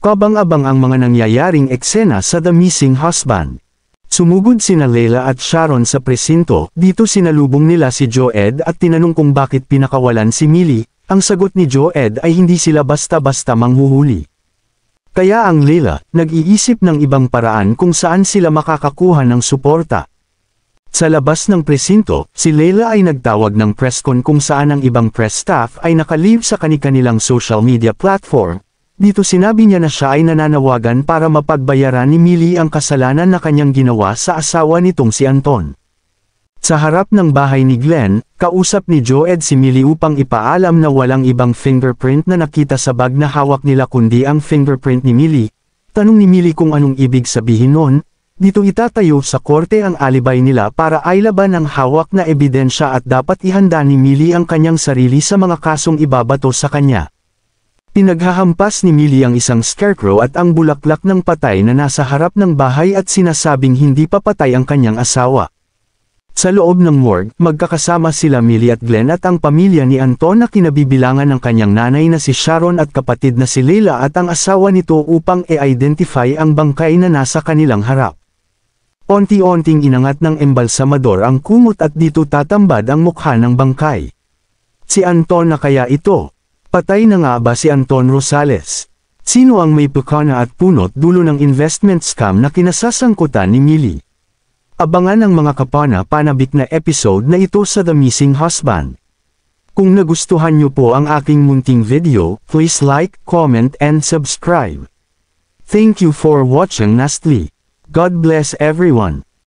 Kabang-abang ang mga nangyayaring eksena sa The Missing Husband. Sumugod sina Leila at Sharon sa presinto, dito sinalubong nila si Joed at tinanong kung bakit pinakawalan si Millie, ang sagot ni Joed ay hindi sila basta-basta manghuhuli. Kaya ang Leila, nag-iisip ng ibang paraan kung saan sila makakakuha ng suporta. Sa labas ng presinto, si Leila ay nagtawag ng presscon kung saan ang ibang press staff ay nakalive sa kanilang social media platform, dito sinabi niya na siya ay nananawagan para mapagbayaran ni Mili ang kasalanan na kanyang ginawa sa asawa nitong si Anton. Sa harap ng bahay ni Glenn, kausap ni Joed si Mili upang ipaalam na walang ibang fingerprint na nakita sa bag na hawak nila kundi ang fingerprint ni Mili. Tanong ni Mili kung anong ibig sabihin nun, dito itatayo sa korte ang alibay nila para ailaban ang hawak na ebidensya at dapat ihanda ni Mili ang kanyang sarili sa mga kasong ibabato sa kanya. Pinaghahampas ni Millie ang isang scarecrow at ang bulaklak ng patay na nasa harap ng bahay at sinasabing hindi pa patay ang kanyang asawa. Sa loob ng morgue, magkakasama sila Millie at Glenn at ang pamilya ni Anton na kinabibilangan ng kanyang nanay na si Sharon at kapatid na si Leila at ang asawa nito upang e-identify ang bangkay na nasa kanilang harap. Onti-onting inangat ng embalsamador ang kumot at dito tatambad ang mukha ng bangkay. Si Anton na kaya ito, Patay na nga ba si Anton Rosales? Sino ang may pekana at punot dulo ng investment scam na kinasasangkutan ni Mili? Abangan ang mga kapana panabik na episode na ito sa The Missing Husband. Kung nagustuhan niyo po ang aking munting video, please like, comment and subscribe. Thank you for watching Nastly. God bless everyone.